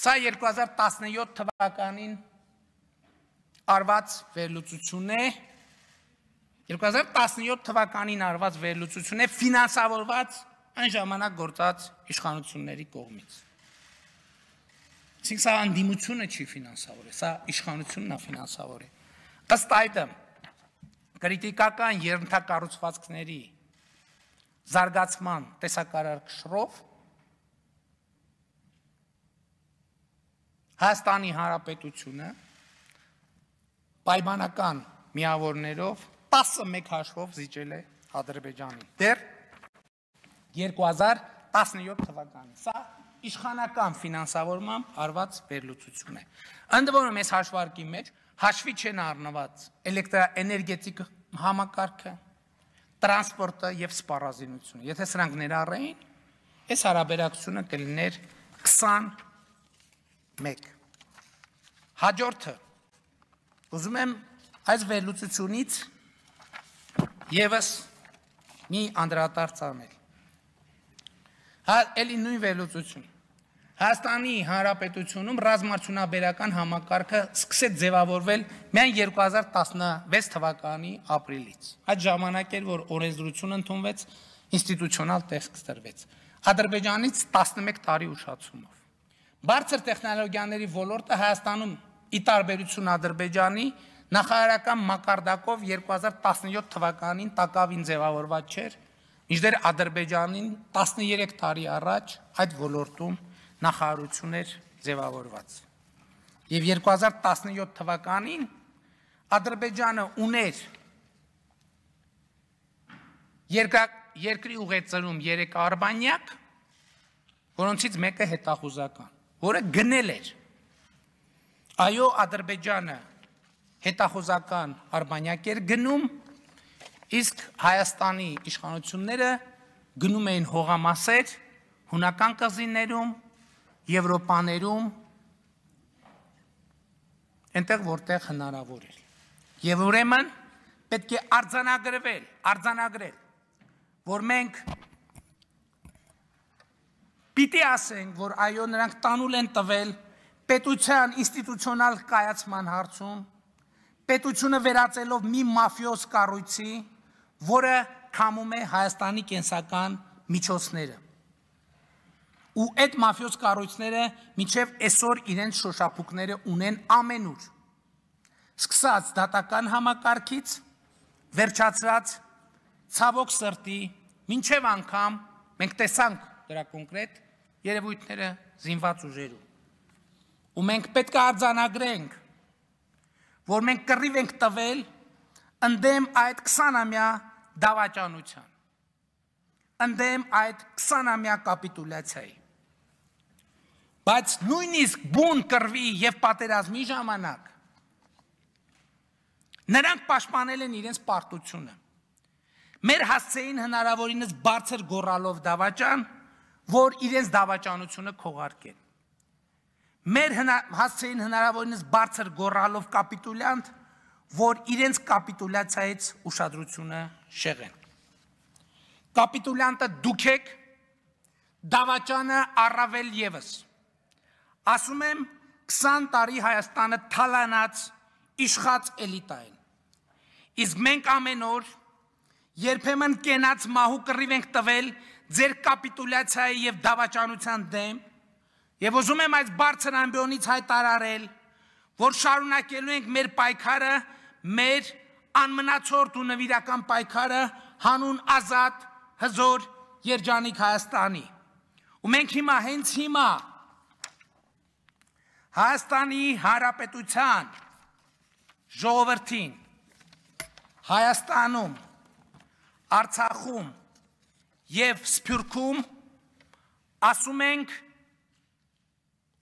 Սա 2017 թվականին արված վերլուծություն է, 2017 թվականին արված վերլուծություն է ֆինանսավորված այն ժամանակ գործած իշխանությունների կողմից։ Իսկ սա անդիմությունը չի ֆինանսավորել, սա իշխանությունն է ֆինանսավորել։ Ըստ այդը քրիտիկական երնթակառուցվածքների զարգացման տեսակարար կշռով Հայաստանի Հանրապետությունը պայմանական միավորներով 11 հաշվով զիջել է Ադրբեջանին։ Դեռ 2017 թվականին։ Սա իշխանական ֆինանսավորմամբ արված վերլուծություն է։ Ընդ որում այս հաշվարկի մեջ հաշվի չեն առնված էլեկտրաէներգետիկ համակարգը, տրանսպորտը եւ սպառազինությունը։ Եթե սրանք ներառեին, այս հարաբերակցությունը կլիներ 21 Հաջորդը ուզում եմ այս վերլուծությունից եւս մի անդրադարձ անել։ Հա, ելի նույն վերլուծություն։ Հայաստանի Հանրապետությունում ռազմարդյունաբերական համակարգը սկսեց ձևավորվել միայն 2016 թվականի ապրիլից։ Այդ ժամանակ էր, որ օրենսդրությունը ընդունվեց, ինստիտուցիոնալ տեքստ տրվեց։ Ադրբեջանից 11 տարի ուշացումով։ Բարձր տեխնոլոգիաների ոլորտը Հայաստանում ի տարբերություն Ադրբեջանի նախարարական մակարդակով 2017 թվականին տակավին ձևավորված չէր, մինչդեռ Ադրբեջանին 13 տարի առաջ այդ ոլորտում նախարարություն էր ձևավորված։ Եվ 2017 թվականին Ադրբեջանը ուներ երկրա, երկրի ուղեցրում 3 արբանյակ, որոնցից մեկը հետախուզական, որը գնել էր Այո, Ադրբեջանը հետախոզական արբանյակ էր գնում, իսկ Հայաստանի իշխանությունները գնում էին հողամասեր հունական կղզիներում, Եվրոպաներում, այնտեղ որտեղ հնարավոր էր։ Եվ ուրեմն պետք է արձանագրվել, արձանագրել, որ մենք պիտի ասենք, որ այո նրանք տանուլ են տվել պետության ինստիտուցիոնալ կայացման հարցում, պետությունը վերածելով մի մաֆիոս կառույցի, որը քամում է Հայաստանի կենսական միջոցները։ Ու այդ մաֆիոս կառույցները մինչև այսօր իրենց շոշափուկները ունեն ամենուր։ Սկսած դատական համակարգից, վերջացրած ցավոք սրտի, մինչև անգամ մենք տեսանք դրա կոնկրետ երևույթները զինված ուժերում ու մենք պետք է արձանագրենք, որ մենք կռիվ ենք տվել ընդեմ այդ 20-ամյա դավաճանության, ընդեմ այդ 20-ամյա կապիտուլյացիայի։ Բայց նույնիսկ բուն կռվի եւ պատերազմի ժամանակ նրանք պաշտպանել են իրենց պարտությունը։ Մեր հասցեին հնարավորինս բարձր գորալով դավաճան, որ իրենց դավաճանությունը քողարկեն մեր հնա, հասցեին հնարավորինս բարձր գորալով կապիտուլյանտ, որ իրենց կապիտուլյացայից ուշադրությունը շեղեն։ Կապիտուլյանտը դուք եք, դավաճանը առավել եւս։ Ասում եմ 20 տարի Հայաստանը թալանած իշխած էլիտա են։ Իսկ մենք ամեն օր երբեմն կենաց մահու կռիվ ենք տվել ձեր կապիտուլյացիայի եւ դավաճանության դեմ Եվ ուզում եմ այս բարձր ամբիոնից հայտարարել, որ շարունակելու ենք մեր պայքարը, մեր անմնացորդ ու նվիրական պայքարը հանուն ազատ, հզոր, երջանիկ Հայաստանի։ Ու մենք հիմա հենց հիմա Հայաստանի Հանրապետության ժողովրդին Հայաստանում, Արցախում եւ Սփյուռքում ասում ենք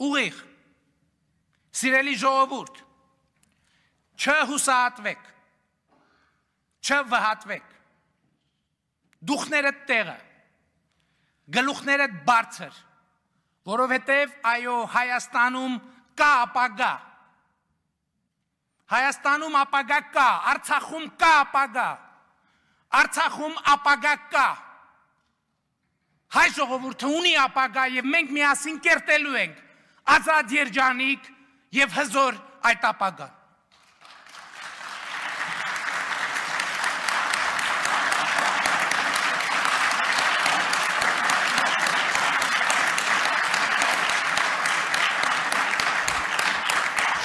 ուղիղ սիրելի ժողովուրդ չհուսահատվեք չվհատվեք դուխներդ տեղը գլուխներդ բարձր որովհետև այո Հայաստանում կա ապագա Հայաստանում ապագա կա, Արցախում կա ապագա։ Արցախում ապագա կա։ Հայ ժողովուրդը ունի ապագա եւ մենք միասին կերտելու ենք ազատ երջանիկ եւ հզոր այդ ապագան։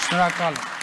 Շնորհակալ եմ։